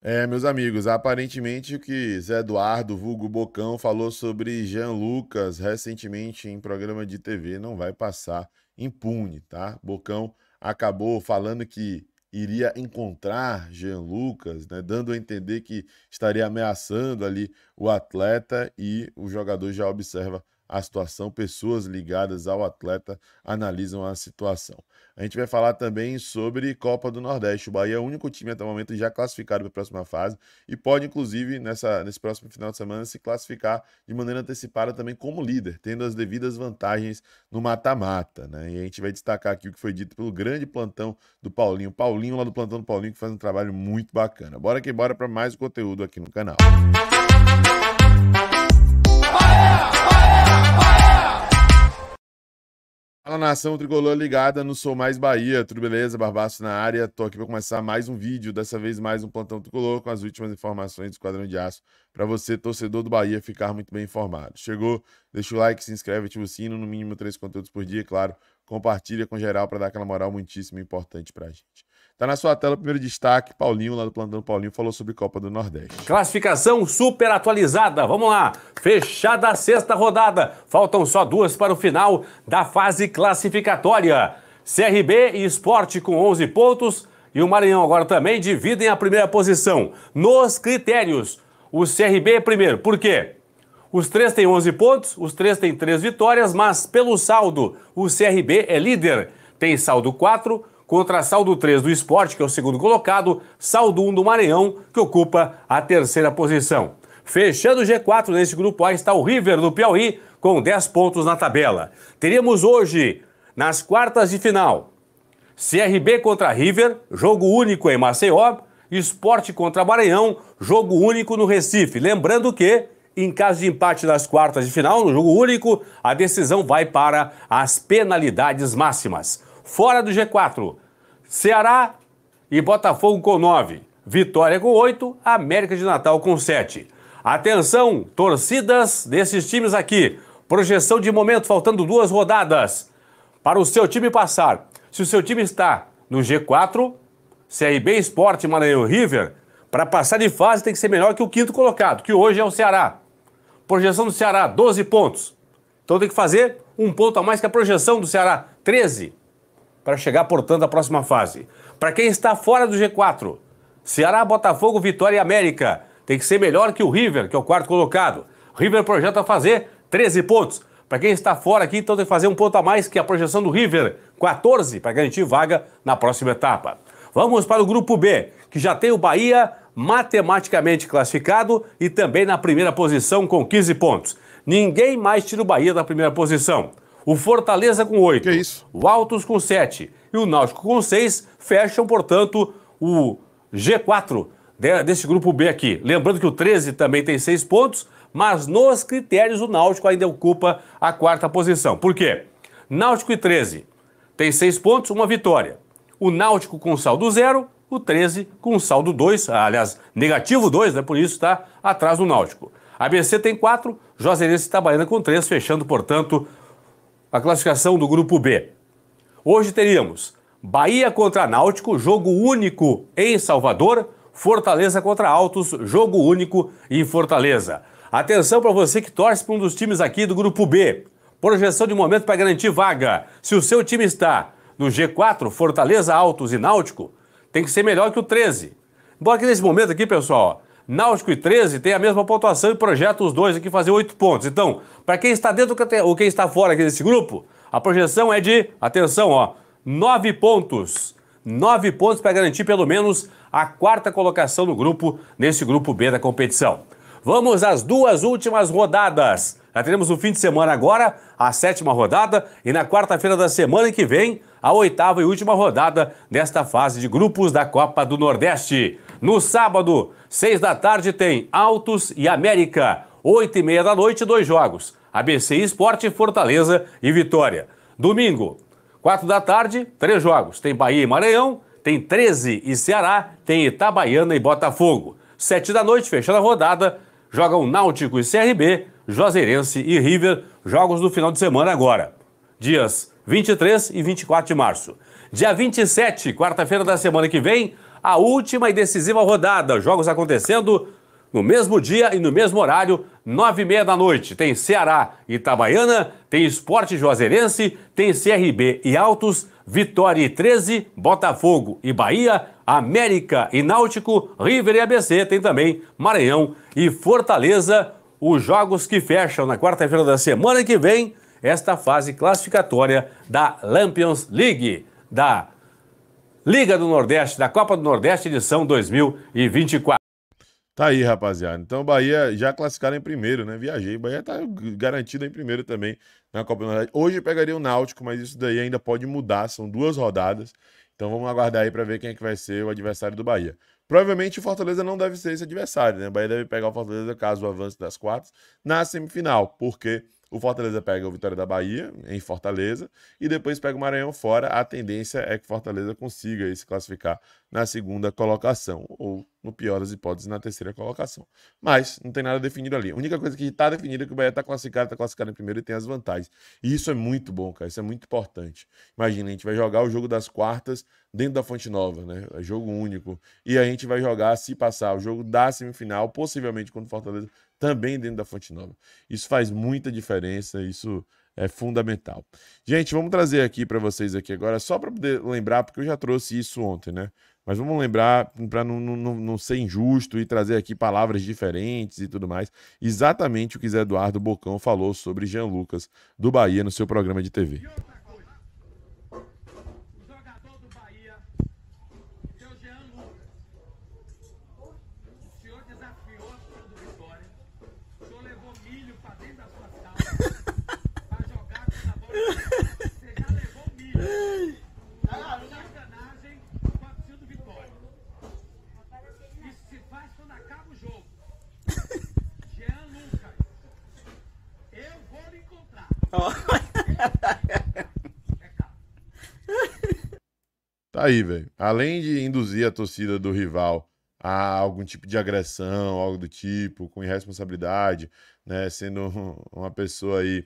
É, meus amigos, aparentemente o que Zé Eduardo, vulgo Bocão, falou sobre Jean Lucas recentemente em programa de TV não vai passar impune, tá? Bocão acabou falando que iria encontrar Jean Lucas, né, dando a entender que estaria ameaçando ali o atleta e o jogador já observa a situação, pessoas ligadas ao atleta analisam a situação. A gente vai falar também sobre Copa do Nordeste. O Bahia é o único time até o momento já classificado para a próxima fase e pode, inclusive, nessa, nesse próximo final de semana, se classificar de maneira antecipada também como líder, tendo as devidas vantagens no mata-mata. Né? E a gente vai destacar aqui o que foi dito pelo grande plantão do Paulinho. Paulinho, lá do plantão do Paulinho, que faz um trabalho muito bacana. Bora que bora para mais conteúdo aqui no canal. Música nação tricolor ligada no Sou Mais Bahia, tudo beleza? Barbaço na área, tô aqui para começar mais um vídeo, dessa vez mais um plantão tricolor com as últimas informações do Esquadrão de Aço, para você, torcedor do Bahia, ficar muito bem informado. Chegou? Deixa o like, se inscreve, ativa o sino, no mínimo três conteúdos por dia, claro. Compartilha com geral para dar aquela moral muitíssimo importante pra gente. Tá na sua tela o primeiro destaque. Paulinho, lá do Plantão Paulinho, falou sobre Copa do Nordeste. Classificação super atualizada. Vamos lá. Fechada a sexta rodada. Faltam só duas para o final da fase classificatória. CRB e Esporte com 11 pontos. E o Maranhão agora também dividem a primeira posição. Nos critérios, o CRB é primeiro. Por quê? Os três têm 11 pontos, os três têm três vitórias, mas pelo saldo, o CRB é líder. Tem saldo 4, contra saldo 3 do Esporte, que é o segundo colocado, saldo 1 do Maranhão, que ocupa a terceira posição. Fechando o G4 neste grupo A está o River do Piauí, com 10 pontos na tabela. Teríamos hoje, nas quartas de final, CRB contra River, jogo único em Maceió, Esporte contra Maranhão, jogo único no Recife. Lembrando que em caso de empate nas quartas de final, no jogo único, a decisão vai para as penalidades máximas fora do G4. Ceará e Botafogo com 9. Vitória com 8, América de Natal com 7. Atenção, torcidas desses times aqui. Projeção de momento, faltando duas rodadas para o seu time passar. Se o seu time está no G4, CRB Esporte Maranhão River, para passar de fase tem que ser melhor que o quinto colocado, que hoje é o Ceará. Projeção do Ceará, 12 pontos. Então tem que fazer um ponto a mais que a projeção do Ceará, 13 para chegar, portanto, à próxima fase. Para quem está fora do G4, Ceará, Botafogo, Vitória e América. Tem que ser melhor que o River, que é o quarto colocado. River projeta fazer 13 pontos. Para quem está fora aqui, então tem que fazer um ponto a mais que a projeção do River, 14, para garantir vaga na próxima etapa. Vamos para o grupo B, que já tem o Bahia matematicamente classificado e também na primeira posição com 15 pontos. Ninguém mais tira o Bahia da primeira posição. O Fortaleza com 8. O Altos com 7 e o Náutico com 6 fecham, portanto, o G4 desse grupo B aqui. Lembrando que o 13 também tem 6 pontos, mas nos critérios o Náutico ainda ocupa a quarta posição. Por quê? Náutico e 13 tem 6 pontos, uma vitória. O Náutico com saldo 0. o 13 com saldo 2, aliás, negativo 2, né? Por isso está atrás do Náutico. ABC tem 4, Juazeirense e trabalhando com 3, fechando, portanto, a classificação do grupo B. Hoje teríamos Bahia contra Náutico, jogo único em Salvador, Fortaleza contra Altos, jogo único em Fortaleza. Atenção para você que torce para um dos times aqui do grupo B. Projeção de momento para garantir vaga. Se o seu time está no G4, Fortaleza, Altos e Náutico, tem que ser melhor que o 13. Embora que nesse momento aqui, pessoal, Náutico e 13 têm a mesma pontuação e projetam os dois aqui fazer oito pontos. Então, para quem está dentro ou quem está fora aqui desse grupo, a projeção é de, atenção, ó, nove pontos. Nove pontos para garantir pelo menos a quarta colocação no grupo, nesse grupo B da competição. Vamos às duas últimas rodadas. Já teremos o fim de semana agora a sétima rodada e na quarta-feira da semana que vem a oitava e última rodada desta fase de grupos da Copa do Nordeste. No sábado, seis da tarde, tem Altos e América. Oito e meia da noite, dois jogos. ABC Esporte, Fortaleza e Vitória. Domingo, quatro da tarde, três jogos. Tem Bahia e Maranhão, tem 13 e Ceará, tem Itabaiana e Botafogo. Sete da noite, fechando a rodada, jogam Náutico e CRB, Juazeirense e River, jogos do final de semana agora. Dias 23 e 24 de março. Dia 27, quarta-feira da semana que vem, a última e decisiva rodada. Jogos acontecendo no mesmo dia e no mesmo horário, nove e meia da noite. Tem Ceará e Itabaiana, tem Esporte Juazeirense, tem CRB e Altos, Vitória e 13, Botafogo e Bahia, América e Náutico, River e ABC, tem também Maranhão e Fortaleza. Os jogos que fecham na quarta-feira da semana que vem esta fase classificatória da Lampions League, da Liga do Nordeste, da Copa do Nordeste, edição 2024. Tá aí, rapaziada. Então, Bahia já classificaram em primeiro, né? Viajei. Bahia tá garantido em primeiro também na Copa do Nordeste. Hoje pegaria o Náutico, mas isso daí ainda pode mudar. São duas rodadas. Então, vamos aguardar aí para ver quem é que vai ser o adversário do Bahia. Provavelmente o Fortaleza não deve ser esse adversário, né? O Bahia deve pegar o Fortaleza caso avance das quartas na semifinal, porque o Fortaleza pega o Vitória da Bahia em Fortaleza e depois pega o Maranhão fora. A tendência é que Fortaleza consiga se classificar na segunda colocação, ou no pior das hipóteses, na terceira colocação. Mas não tem nada definido ali. A única coisa que está definida é que o Bahia está classificado, está classificado em primeiro e tem as vantagens. E isso é muito bom, cara, isso é muito importante. Imagina, a gente vai jogar o jogo das quartas dentro da Fonte Nova, né? É jogo único. E a gente vai jogar, se passar, o jogo da semifinal, possivelmente o Fortaleza, também dentro da Fonte Nova. Isso faz muita diferença, isso é fundamental. Gente, vamos trazer aqui para vocês aqui agora, só para poder lembrar, porque eu já trouxe isso ontem, né? Mas vamos lembrar, para não, não, não ser injusto e trazer aqui palavras diferentes e tudo mais, exatamente o que Zé Eduardo Bocão falou sobre Jean Lucas do Bahia no seu programa de TV. Tá aí, velho. Além de induzir a torcida do rival a algum tipo de agressão, algo do tipo, com irresponsabilidade, né? Sendo uma pessoa aí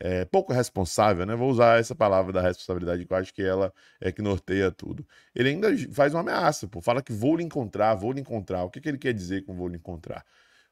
é, pouco responsável, né? Vou usar essa palavra da responsabilidade, que eu acho que ela é que norteia tudo. Ele ainda faz uma ameaça, pô. Fala que vou lhe encontrar, vou lhe encontrar. O que, que ele quer dizer com vou lhe encontrar?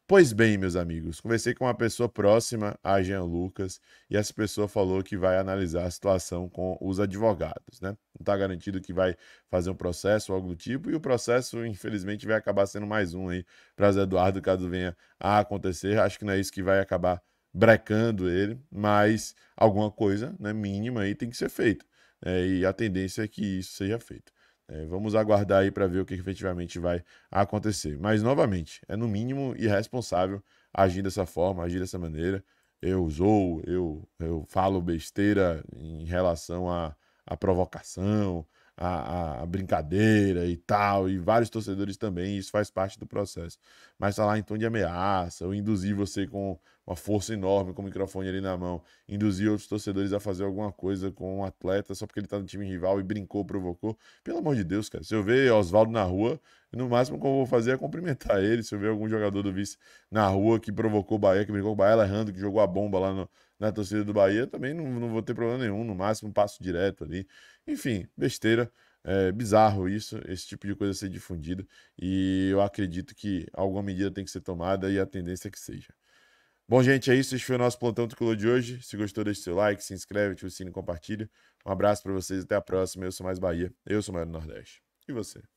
Pois bem, meus amigos, conversei com uma pessoa próxima a Jean Lucas e essa pessoa falou que vai analisar a situação com os advogados, né? Não está garantido que vai fazer um processo ou algo do tipo, e o processo, infelizmente, vai acabar sendo mais um aí para Zé Eduardo, caso venha a acontecer. Acho que não é isso que vai acabar brecando ele, mas alguma coisa né, mínima aí tem que ser feita. Né? E a tendência é que isso seja feito. É, vamos aguardar aí para ver o que efetivamente vai acontecer. Mas, novamente, é no mínimo irresponsável agir dessa forma, agir dessa maneira. Eu zoo, eu, eu falo besteira em relação à, à provocação, a, a, brincadeira e tal, e vários torcedores também, isso faz parte do processo. Mas falar tá em tom de ameaça, ou induzir você com uma força enorme, com o microfone ali na mão, induzir outros torcedores a fazer alguma coisa com um atleta só porque ele tá no time rival e brincou, provocou. Pelo amor de Deus, cara, se eu ver Oswaldo na rua, no máximo que eu vou fazer é cumprimentar ele. Se eu ver algum jogador do vice na rua que provocou o Bahia, que brincou com o Bahia, errando, que jogou a bomba lá no, na torcida do Bahia, também não, não vou ter problema nenhum. No máximo, um passo direto ali. Enfim, besteira. É bizarro isso, esse tipo de coisa ser difundido E eu acredito que alguma medida tem que ser tomada e a tendência é que seja. Bom, gente, é isso. Esse foi o nosso Plantão Tricolor de hoje. Se gostou, deixe seu like, se inscreve, ativa o sino e compartilha. Um abraço para vocês. Até a próxima. Eu sou Mais Bahia. Eu sou Mário Nordeste. E você?